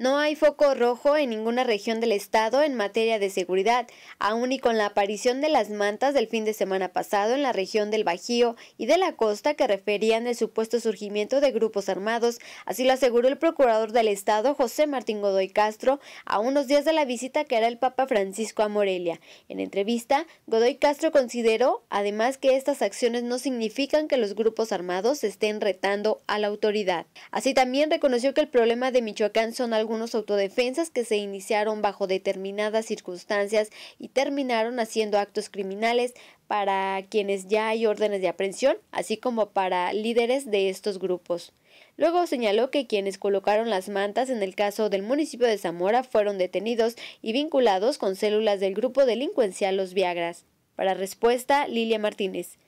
No hay foco rojo en ninguna región del estado en materia de seguridad, aun y con la aparición de las mantas del fin de semana pasado en la región del Bajío y de la costa que referían el supuesto surgimiento de grupos armados, así lo aseguró el procurador del estado José Martín Godoy Castro a unos días de la visita que hará el Papa Francisco a Morelia. En entrevista, Godoy Castro consideró además que estas acciones no significan que los grupos armados estén retando a la autoridad. Así también reconoció que el problema de Michoacán son algunos algunos autodefensas que se iniciaron bajo determinadas circunstancias y terminaron haciendo actos criminales para quienes ya hay órdenes de aprehensión, así como para líderes de estos grupos. Luego señaló que quienes colocaron las mantas en el caso del municipio de Zamora fueron detenidos y vinculados con células del grupo delincuencial Los Viagras. Para respuesta, Lilia Martínez.